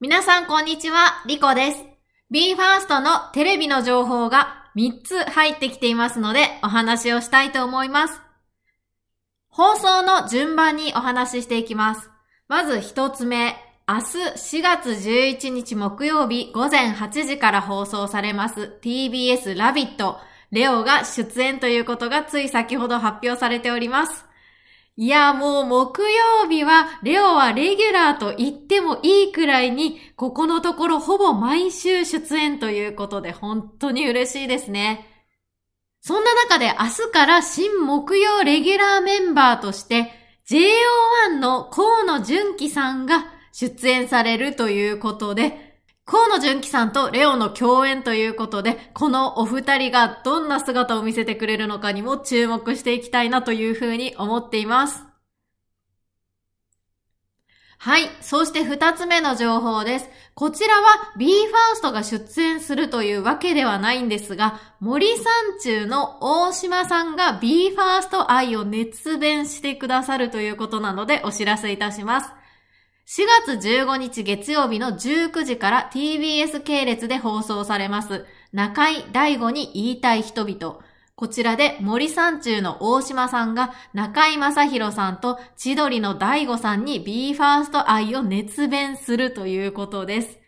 皆さんこんにちは、リコです。BE:FIRST のテレビの情報が3つ入ってきていますのでお話をしたいと思います。放送の順番にお話ししていきます。まず1つ目、明日4月11日木曜日午前8時から放送されます TBS ラビットレオが出演ということがつい先ほど発表されております。いや、もう木曜日は、レオはレギュラーと言ってもいいくらいに、ここのところほぼ毎週出演ということで、本当に嬉しいですね。そんな中で明日から新木曜レギュラーメンバーとして、JO1 の河野純喜さんが出演されるということで、河野純喜さんとレオの共演ということで、このお二人がどんな姿を見せてくれるのかにも注目していきたいなというふうに思っています。はい。そして二つ目の情報です。こちらは BE:FIRST が出演するというわけではないんですが、森三中の大島さんが BE:FIRST 愛を熱弁してくださるということなのでお知らせいたします。4月15日月曜日の19時から TBS 系列で放送されます。中井大吾に言いたい人々。こちらで森三中の大島さんが中井正宏さんと千鳥の大悟さんに BE:FIRST 愛を熱弁するということです。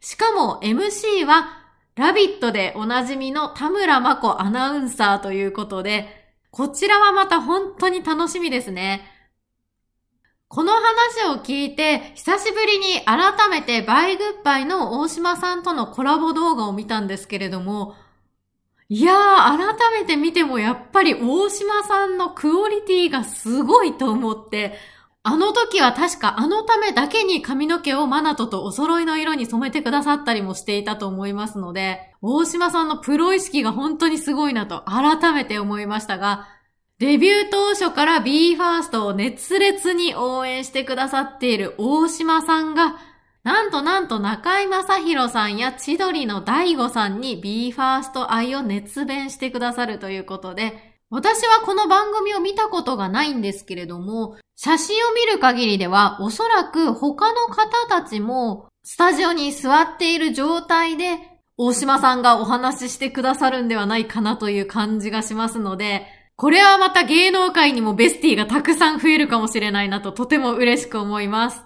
しかも MC はラビットでおなじみの田村真子アナウンサーということで、こちらはまた本当に楽しみですね。この話を聞いて、久しぶりに改めてバイグッバイの大島さんとのコラボ動画を見たんですけれども、いやー、改めて見てもやっぱり大島さんのクオリティがすごいと思って、あの時は確かあのためだけに髪の毛をマナトとお揃いの色に染めてくださったりもしていたと思いますので、大島さんのプロ意識が本当にすごいなと改めて思いましたが、デビュー当初から BE:FIRST を熱烈に応援してくださっている大島さんが、なんとなんと中井正宏さんや千鳥の大悟さんに BE:FIRST 愛を熱弁してくださるということで、私はこの番組を見たことがないんですけれども、写真を見る限りではおそらく他の方たちもスタジオに座っている状態で大島さんがお話ししてくださるんではないかなという感じがしますので、これはまた芸能界にもベスティがたくさん増えるかもしれないなととても嬉しく思います。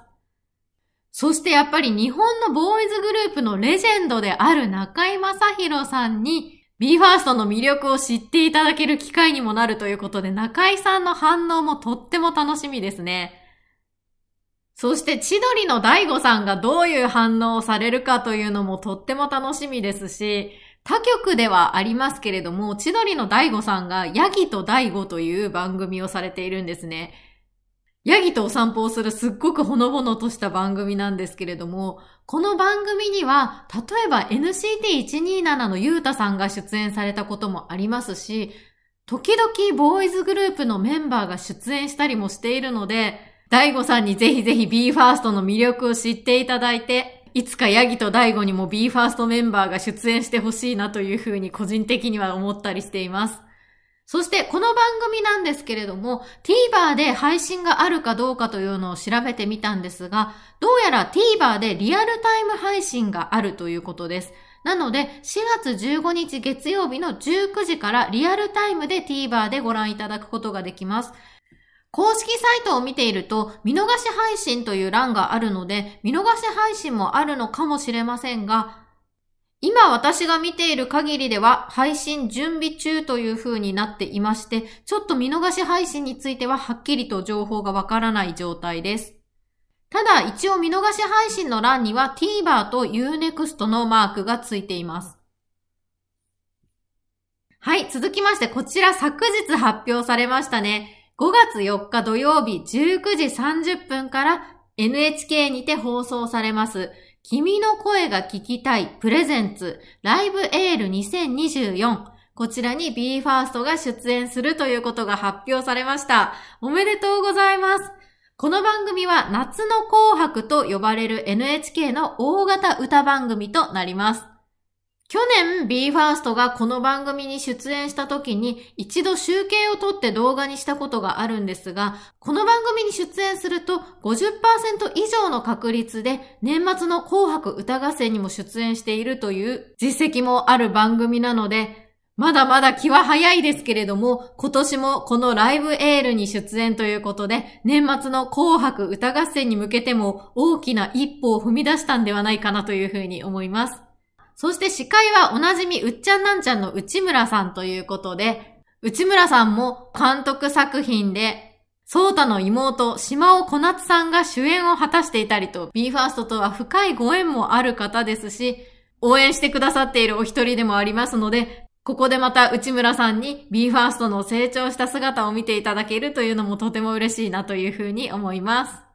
そしてやっぱり日本のボーイズグループのレジェンドである中井正宏さんに BE:FIRST の魅力を知っていただける機会にもなるということで中井さんの反応もとっても楽しみですね。そして千鳥の大悟さんがどういう反応をされるかというのもとっても楽しみですし、他局ではありますけれども、千鳥の大悟さんが、ヤギと大悟という番組をされているんですね。ヤギとお散歩をするすっごくほのぼのとした番組なんですけれども、この番組には、例えば NCT127 のゆうたさんが出演されたこともありますし、時々ボーイズグループのメンバーが出演したりもしているので、大悟さんにぜひぜひ BE:FIRST の魅力を知っていただいて、いつかヤギとダイゴにも BE:FIRST メンバーが出演してほしいなというふうに個人的には思ったりしています。そしてこの番組なんですけれども TVer で配信があるかどうかというのを調べてみたんですがどうやら TVer でリアルタイム配信があるということです。なので4月15日月曜日の19時からリアルタイムで TVer でご覧いただくことができます。公式サイトを見ていると、見逃し配信という欄があるので、見逃し配信もあるのかもしれませんが、今私が見ている限りでは配信準備中という風になっていまして、ちょっと見逃し配信についてははっきりと情報がわからない状態です。ただ一応見逃し配信の欄には TVer と Unext のマークがついています。はい、続きましてこちら昨日発表されましたね。5月4日土曜日19時30分から NHK にて放送されます。君の声が聞きたいプレゼンツライブエール2024。こちらに BE:FIRST が出演するということが発表されました。おめでとうございます。この番組は夏の紅白と呼ばれる NHK の大型歌番組となります。去年 BE:FIRST がこの番組に出演した時に一度集計を取って動画にしたことがあるんですが、この番組に出演すると50%以上の確率で年末の紅白歌合戦にも出演しているという実績もある番組なので、まだまだ気は早いですけれども、今年もこのライブエールに出演ということで、年末の紅白歌合戦に向けても大きな一歩を踏み出したんではないかなというふうに思います。そして司会はおなじみうっちゃんなんちゃんの内村さんということで、内村さんも監督作品で、ソータの妹、島尾小夏さんが主演を果たしていたりと、b ーファーストとは深いご縁もある方ですし、応援してくださっているお一人でもありますので、ここでまた内村さんに b ーファーストの成長した姿を見ていただけるというのもとても嬉しいなというふうに思います。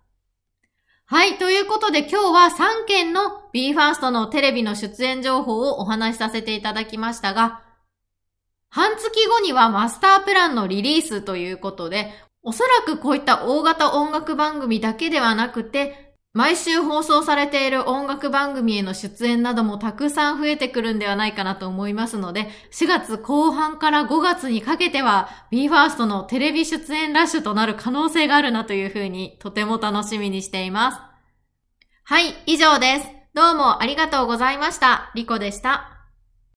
はい。ということで今日は3件の BE:FIRST のテレビの出演情報をお話しさせていただきましたが、半月後にはマスタープランのリリースということで、おそらくこういった大型音楽番組だけではなくて、毎週放送されている音楽番組への出演などもたくさん増えてくるんではないかなと思いますので、4月後半から5月にかけては BE:FIRST のテレビ出演ラッシュとなる可能性があるなというふうにとても楽しみにしています。はい、以上です。どうもありがとうございました。リコでした。